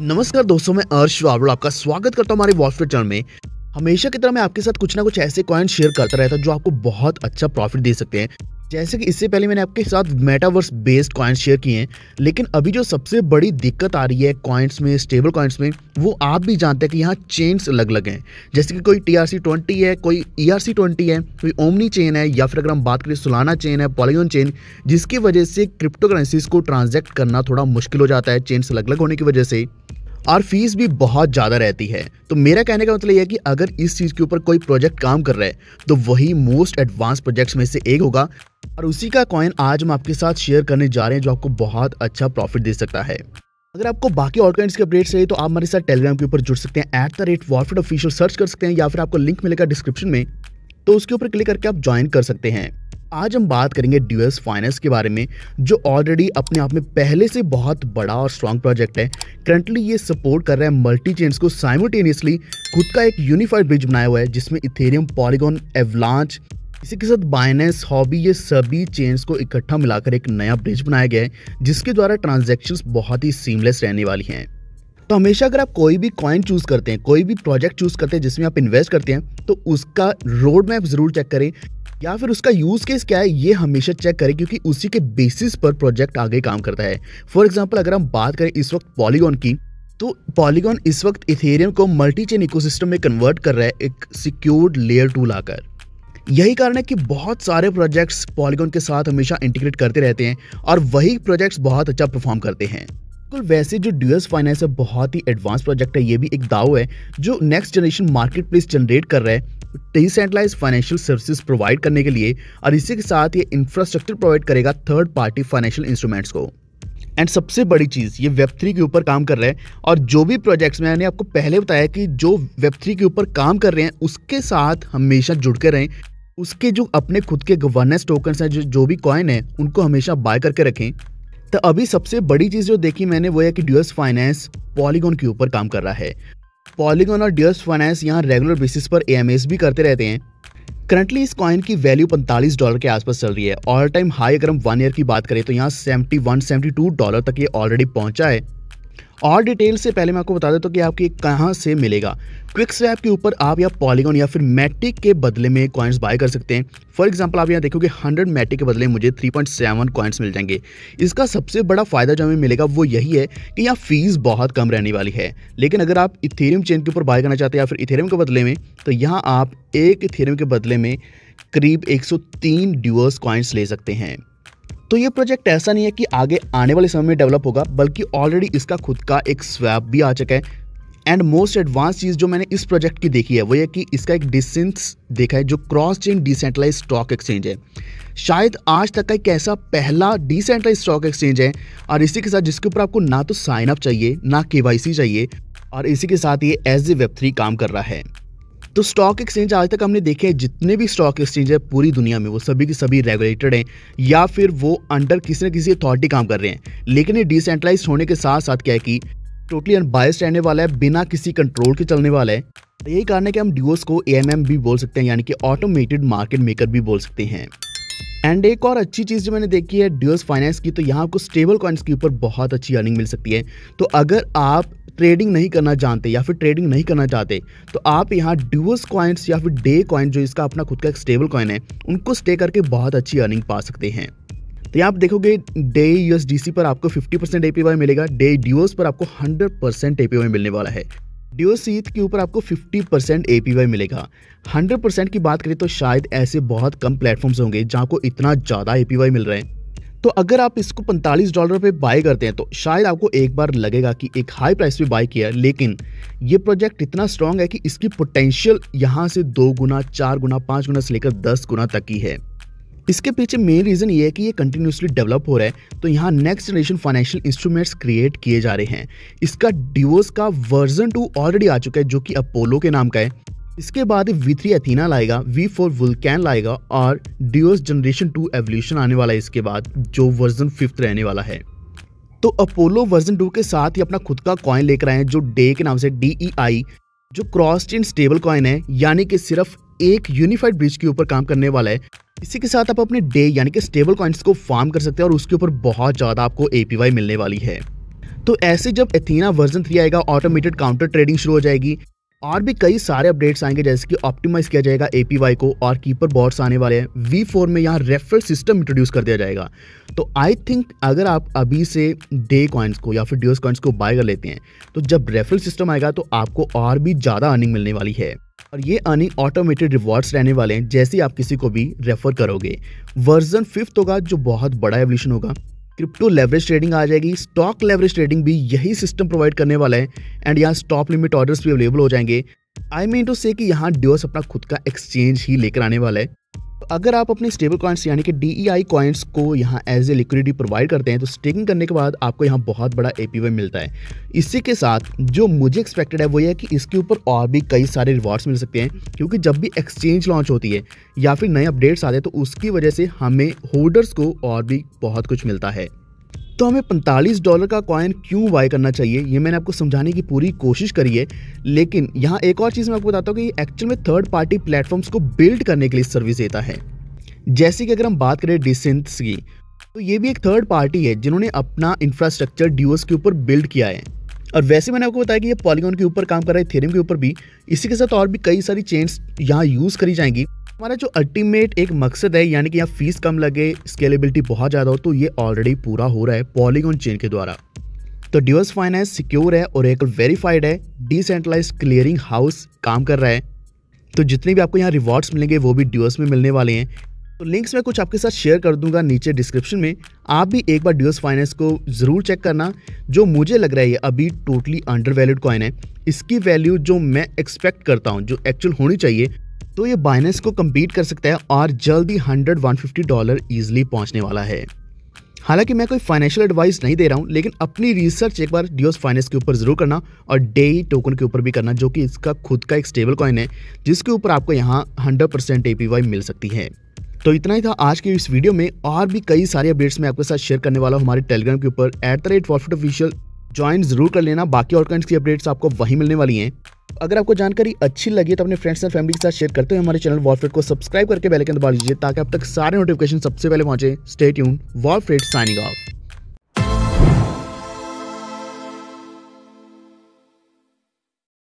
नमस्कार दोस्तों मैं अर्श वावड़ा आपका स्वागत करता हूँ हमारे वॉल्फ चैनल में हमेशा की तरह मैं आपके साथ कुछ ना कुछ ऐसे कॉइन शेयर करता रहता हूँ जो आपको बहुत अच्छा प्रॉफिट दे सकते हैं जैसे कि इससे पहले मैंने आपके साथ मेटावर्स बेस्ड कॉइन्स शेयर किए हैं लेकिन अभी जो सबसे बड़ी दिक्कत आ रही है कॉइन्स में स्टेबल कॉइन्स में वो आप भी जानते हैं कि यहाँ चेन्स अलग अलग हैं जैसे कि कोई टी आर सी ट्वेंटी है कोई ई आर सी ट्वेंटी है कोई ओमनी चेन है या फिर अगर हम बात करें सुलाना चेन है पॉलियोन चेन जिसकी वजह से क्रिप्टो करेंसीज को ट्रांजैक्ट करना थोड़ा मुश्किल हो जाता है चेन्स अलग अलग होने की वजह से और फीस भी बहुत ज़्यादा रहती है तो मेरा कहने का मतलब यह कि अगर इस चीज़ के ऊपर कोई प्रोजेक्ट काम कर रहा है तो वही मोस्ट एडवांस प्रोजेक्ट्स में से एक होगा और उसी का कॉइन आज हम आपके साथ शेयर करने जा रहे हैं जो आपको बहुत अच्छा प्रॉफिट दे सकता है अगर आपको बाकी और कॉइन्स के अपडेट्स चाहिए तो आप हमारे साथ टेलीग्राम के ऊपर जुड़ सकते हैं एट द रेट वॉरफिट ऑफिशियल सर्च कर सकते हैं या फिर आपको लिंक मिलेगा डिस्क्रिप्शन में तो उसके ऊपर क्लिक करके आप ज्वाइन कर सकते हैं आज हम बात करेंगे ड्यूएस फाइनेंस के बारे में जो ऑलरेडी अपने आप में पहले से बहुत बड़ा और स्ट्रांग प्रोजेक्ट है करंटली ये सपोर्ट कर रहा है मल्टी चेन्स को साइमल्टेनियसली खुद का एक यूनिफाइड ब्रिज बनाया हुआ है जिसमें इथेरियम पॉलीगॉन एवलांच इसी के साथ बाइनेंस हॉबी ये सभी चेन्स को इकट्ठा मिलाकर एक नया ब्रिज बनाया गया है जिसके द्वारा ट्रांजेक्शन बहुत ही सीमलेस रहने वाली हैं तो हमेशा अगर आप कोई भी कॉइन चूज़ करते हैं कोई भी प्रोजेक्ट चूज़ करते हैं जिसमें आप इन्वेस्ट करते हैं तो उसका रोड मैप ज़रूर चेक करें या फिर उसका यूज़ केस क्या है ये हमेशा चेक करें क्योंकि उसी के बेसिस पर प्रोजेक्ट आगे काम करता है फॉर एग्जाम्पल अगर हम बात करें इस वक्त पॉलीगॉन की तो पॉलीगॉन इस वक्त इथेरियम को मल्टी चेन इकोसिस्टम में कन्वर्ट कर रहा है एक सिक्योर्ड लेयर टू लाकर यही कारण है कि बहुत सारे प्रोजेक्ट्स पॉलीगॉन के साथ हमेशा इंटीग्रेट करते रहते हैं और वही प्रोजेक्ट्स बहुत अच्छा परफॉर्म करते हैं बिल्कुल वैसे जो ड्यूएस फाइनेंस है बहुत ही एडवांस प्रोजेक्ट है ये भी एक दाव है जो next generation market place generate कर रहा है डिसेंट्रलाइज फाइनेंशियल सर्विसेज प्रोवाइड करने के लिए और इसी के साथ ये इंफ्रास्ट्रक्चर प्रोवाइड करेगा थर्ड पार्टी फाइनेंशियल इंस्ट्रूमेंट्स को एंड सबसे बड़ी चीज़ ये वेब थ्री के ऊपर काम कर रहे हैं और जो भी प्रोजेक्ट्स मैंने आपको पहले बताया कि जो वेब थ्री के ऊपर काम कर रहे हैं उसके साथ हमेशा जुड़ के रहें उसके जो अपने खुद के गवर्नेंस टोकन्स हैं जो जो भी कॉइन हैं उनको हमेशा बाय करके रखें तो अभी सबसे बड़ी चीज़ जो देखी मैंने वो है कि ड्यूएस फाइनेंस पॉलीगोन के ऊपर काम कर रहा है पॉलीगोन और डियर्स फाइनेंस यहाँ रेगुलर बेसिस पर एएमएस भी करते रहते हैं करंटली इस कॉइन की वैल्यू 45 डॉलर के आसपास चल रही है ऑल टाइम हाई अगर हम वन ईयर की बात करें तो यहाँ 71 72 डॉलर तक ये ऑलरेडी पहुंचा है और डिटेल से पहले मैं आपको बता देता हूँ कि आपको ये कहाँ से मिलेगा क्विक स्वैप के ऊपर आप या पॉलीगॉन या फिर मैटिक के बदले में कॉइन्स बाय कर सकते हैं फॉर एग्जांपल आप यहाँ देखोगे 100 मैटिक के बदले मुझे 3.7 कॉइन्स मिल जाएंगे इसका सबसे बड़ा फायदा जो हमें मिलेगा वो यही है कि यहाँ फीस बहुत कम रहने वाली है लेकिन अगर आप इथेरियम चेन के ऊपर बाय करना चाहते हैं या फिर इथेरियम के बदले में तो यहाँ आप एक इथेरियम के बदले में करीब एक ड्यूअर्स ले सकते हैं तो ये प्रोजेक्ट ऐसा नहीं है कि आगे आने वाले समय में डेवलप होगा बल्कि ऑलरेडी इसका खुद का एक स्वैप भी आ चुका है एंड मोस्ट एडवांस चीज़ जो मैंने इस प्रोजेक्ट की देखी है वो ये कि इसका एक डिसेंस देखा है जो cross chain decentralize stock exchange है शायद आज तक का एक ऐसा पहला डिसेंट्रलाइज स्टॉक एक्सचेंज है और इसी के साथ जिसके ऊपर आपको ना तो साइन अप चाहिए ना के चाहिए और इसी के साथ ये एज ए वेब थ्री काम कर रहा है तो स्टॉक एक्सचेंज आज तक हमने देखे हैं जितने भी स्टॉक एक्सचेंज है पूरी दुनिया में वो सभी के सभी रेगुलेटेड हैं या फिर वो अंडर किसी न किसी अथॉरिटी काम कर रहे हैं लेकिन ये डिसेंट्रलाइज होने के साथ साथ क्या है कि टोटली अनबायस्ड रहने वाला है बिना किसी कंट्रोल के चलने वाला है तो यही कारण है कि हम डिओस को ए भी बोल सकते हैं यानी कि ऑटोमेटेड मार्केट मेकर भी बोल सकते हैं एंड एक और अच्छी चीज़ जो मैंने देखी है ड्यूस फाइनेंस की तो यहाँ आपको स्टेबल कॉइन्स के ऊपर बहुत अच्छी अर्निंग मिल सकती है तो अगर आप ट्रेडिंग नहीं करना जानते या फिर ट्रेडिंग नहीं करना चाहते तो आप यहाँ ड्यूस कॉइन्स या फिर डे कॉइन जो इसका अपना खुद का एक स्टेबल कॉइन है उनको स्टे करके बहुत अच्छी अर्निंग पा सकते हैं तो यहाँ आप देखोगे डे यूएसडीसी पर आपको 50 परसेंट मिलेगा डे ड्यूस पर आपको 100 परसेंट मिलने वाला है ड्यूस ईथ के ऊपर आपको 50 परसेंट ए मिलेगा 100 परसेंट की बात करें तो शायद ऐसे बहुत कम प्लेटफॉर्म्स होंगे जहाँ को इतना ज़्यादा ए मिल रहे हैं तो अगर आप इसको 45 डॉलर पे बाय करते हैं तो शायद आपको एक बार लगेगा कि एक हाई प्राइस पे बाय किया लेकिन ये प्रोजेक्ट इतना स्ट्रांग है कि इसकी पोटेंशियल यहाँ से दो गुना चार गुना पाँच गुना से लेकर दस गुना तक की है इसके पीछे मेन रीज़न ये है कि ये कंटिन्यूसली डेवलप हो रहा है तो यहाँ next generation financial instruments create किए जा रहे हैं इसका डिवोस का वर्जन टू ऑलरेडी आ चुका है जो कि अपोलो के नाम का है इसके बाद वी थ्री एथीना लाएगा वी फोर वुलकैन लाएगा और डिओस जनरेशन टू एवोल्यूशन आने वाला है इसके बाद जो वर्जन फिफ्थ रहने वाला है तो अपोलो वर्जन टू के साथ ही अपना खुद का कॉइन लेकर आए हैं जो डे के नाम से डी ई आई जो क्रॉस चेन स्टेबल कॉइन है यानी कि सिर्फ एक यूनिफाइड ब्रिज के ऊपर काम करने वाला है इसी के साथ आप अपने डे यानी कि स्टेबल कॉइन्स को फार्म कर सकते हैं और उसके ऊपर बहुत ज़्यादा आपको ए मिलने वाली है तो ऐसे जब एथीना वर्जन थ्री आएगा ऑटोमेटेड काउंटर ट्रेडिंग शुरू हो जाएगी और भी कई सारे अपडेट्स आएंगे जैसे कि ऑप्टिमाइज किया जाएगा ए को और कीपर बॉर्ड्स आने वाले हैं वी फोर में यहाँ रेफरल सिस्टम इंट्रोड्यूस कर दिया जाएगा तो आई थिंक अगर आप अभी से डे कॉइन्स को या फिर ड्यूस कॉइन्स को बाय कर लेते हैं तो जब रेफरल सिस्टम आएगा तो आपको और भी ज़्यादा अर्निंग मिलने वाली है और ये अर्निंग ऑटोमेटेड रिवॉर्ड्स रहने वाले हैं जैसे आप किसी को भी रेफर करोगे वर्जन फिफ्थ होगा जो बहुत बड़ा एवोल्यूशन होगा क्रिप्टो लेवरेज ट्रेडिंग आ जाएगी स्टॉक लेवरेज ट्रेडिंग भी यही सिस्टम प्रोवाइड करने वाला है एंड यहाँ स्टॉप लिमिट ऑर्डर्स भी अवेलेबल हो जाएंगे आई मीन टू से कि यहाँ डिओस अपना खुद का एक्सचेंज ही लेकर आने वाला है तो अगर आप अपने स्टेबल कॉइन्स यानी कि डी ई आई कॉइन्स को यहाँ एज ए लिक्विडिटी प्रोवाइड करते हैं तो स्टेकिंग करने के बाद आपको यहाँ बहुत बड़ा ए मिलता है इसी के साथ जो मुझे एक्सपेक्टेड है वो ये है कि इसके ऊपर और भी कई सारे रिवॉर्ड्स मिल सकते हैं क्योंकि जब भी एक्सचेंज लॉन्च होती है या फिर नए अपडेट्स आते हैं तो उसकी वजह से हमें होल्डर्स को और भी बहुत कुछ मिलता है तो हमें 45 डॉलर का कॉइन क्यों बाय करना चाहिए ये मैंने आपको समझाने की पूरी कोशिश करी है लेकिन यहाँ एक और चीज़ मैं आपको बताता हूँ कि एक्चुअल में थर्ड पार्टी प्लेटफॉर्म्स को बिल्ड करने के लिए सर्विस देता है जैसे कि अगर हम बात करें डिसेंस की तो ये भी एक थर्ड पार्टी है जिन्होंने अपना इंफ्रास्ट्रक्चर ड्यूस के ऊपर बिल्ड किया है और वैसे मैंने आपको बताया कि ये पॉलीगॉन के ऊपर काम कर रहा है थेरम के ऊपर भी इसी के साथ और भी कई सारी चेन्स यहाँ यूज़ करी जाएंगी हमारा जो अल्टीमेट एक मकसद है यानी कि यहाँ फीस कम लगे स्केलेबिलिटी बहुत ज़्यादा हो तो ये ऑलरेडी पूरा हो रहा है पॉलीगोन चेन के द्वारा तो ड्यूअस फाइनेंस सिक्योर है और एक वेरीफाइड है डिसेंट्रलाइज क्लियरिंग हाउस काम कर रहा है तो जितने भी आपको यहाँ रिवॉर्ड्स मिलेंगे वो भी ड्यूअस में मिलने वाले हैं तो लिंक्स मैं कुछ आपके साथ शेयर कर दूंगा नीचे डिस्क्रिप्शन में आप भी एक बार ड्यूएस फाइनेंस को ज़रूर चेक करना जो मुझे लग रहा है ये अभी टोटली अंडर वैल्यूड कॉइन है इसकी वैल्यू जो मैं एक्सपेक्ट करता हूँ जो एक्चुअल होनी चाहिए तो ये बाइनेंस को कम्पीट कर सकता है और जल्द ही hundred one fifty dollar easily पहुंचने वाला है हालांकि मैं कोई फाइनेंशियल एडवाइस नहीं दे रहा हूं लेकिन अपनी रिसर्च एक बार डिओस फाइनेंस के ऊपर जरूर करना और डेई टोकन के ऊपर भी करना जो कि इसका खुद का एक स्टेबल कॉइन है जिसके ऊपर आपको यहाँ हंड्रेड परसेंट मिल सकती है तो इतना ही था आज के इस वीडियो में और भी कई सारे अपडेट्स मैं आपके साथ शेयर करने वाला हूँ हमारे टेलीग्राम के ऊपर at the rate official join जरूर कर लेना बाकी और कंट्री की अपडेट्स आपको वहीं मिलने वाली हैं अगर आपको जानकारी अच्छी लगी तो अपने फ्रेंड्स और फैमिली के साथ शेयर करते हुए हमारे चैनल वॉलफ्रेड को सब्सक्राइब करके बेल आइकन दबा लीजिए ताकि अब तक सारे नोटिफिकेशन सबसे पहले पहुंचे स्टेट यून वॉलफ्रेड साइनिंग ऑफ